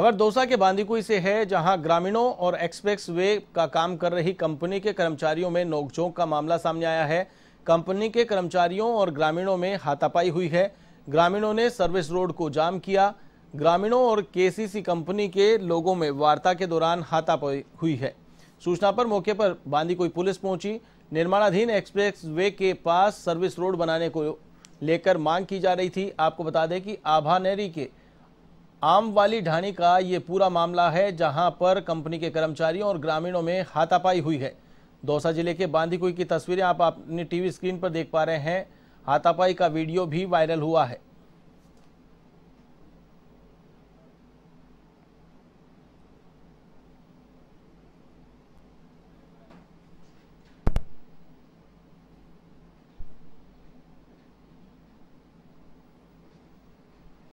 खबर दौसा के बांदीकुई से है जहां ग्रामीणों और एक्सप्रेस वे का काम कर रही कंपनी के कर्मचारियों में नोकझोंक का मामला सामने आया है कंपनी के कर्मचारियों और ग्रामीणों में हाथापाई हुई है ग्रामीणों ने सर्विस रोड को जाम किया ग्रामीणों और केसीसी कंपनी के लोगों में वार्ता के दौरान हाथापाई हुई है सूचना पर मौके पर बांदीकुई पुलिस पहुंची निर्माणाधीन एक्सप्रेस वे के पास सर्विस रोड बनाने को लेकर मांग की जा रही थी आपको बता दें कि आभानेरी के आम वाली ढाणी का ये पूरा मामला है जहां पर कंपनी के कर्मचारियों और ग्रामीणों में हाथापाई हुई है दौसा जिले के बांदीकुई की तस्वीरें आप अपनी टीवी स्क्रीन पर देख पा रहे हैं हाथापाई का वीडियो भी वायरल हुआ है